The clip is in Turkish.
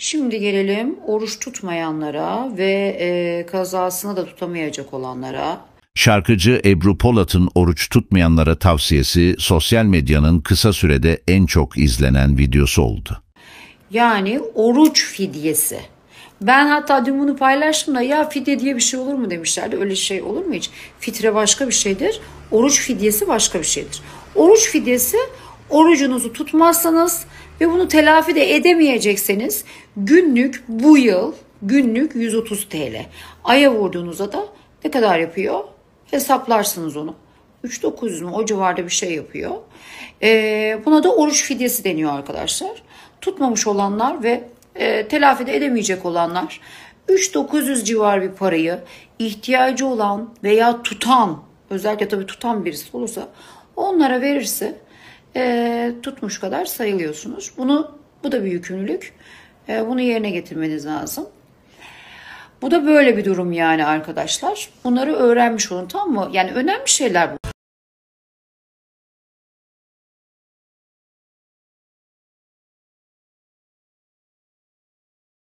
Şimdi gelelim oruç tutmayanlara ve e, kazasını da tutamayacak olanlara. Şarkıcı Ebru Polat'ın oruç tutmayanlara tavsiyesi sosyal medyanın kısa sürede en çok izlenen videosu oldu. Yani oruç fidyesi. Ben hatta dün bunu paylaştım da ya fidye diye bir şey olur mu demişlerdi. Öyle şey olur mu hiç? Fitre başka bir şeydir. Oruç fidyesi başka bir şeydir. Oruç fidyesi orucunuzu tutmazsanız ve bunu telafi de edemeyecekseniz günlük bu yıl günlük 130 TL. Aya vurduğunuzda da ne kadar yapıyor? Hesaplarsınız onu. 3.900 mu o civarda bir şey yapıyor. Ee, buna da oruç fidyesi deniyor arkadaşlar. Tutmamış olanlar ve e, telafi de edemeyecek olanlar 3.900 civar bir parayı ihtiyacı olan veya tutan özellikle tabii tutan birisi olursa onlara verirse e, tutmuş kadar sayılıyorsunuz. Bunu bu da bir yükümlülük. E, bunu yerine getirmeniz lazım. Bu da böyle bir durum yani arkadaşlar. Bunları öğrenmiş olun tamam mı? Yani önemli şeyler bu.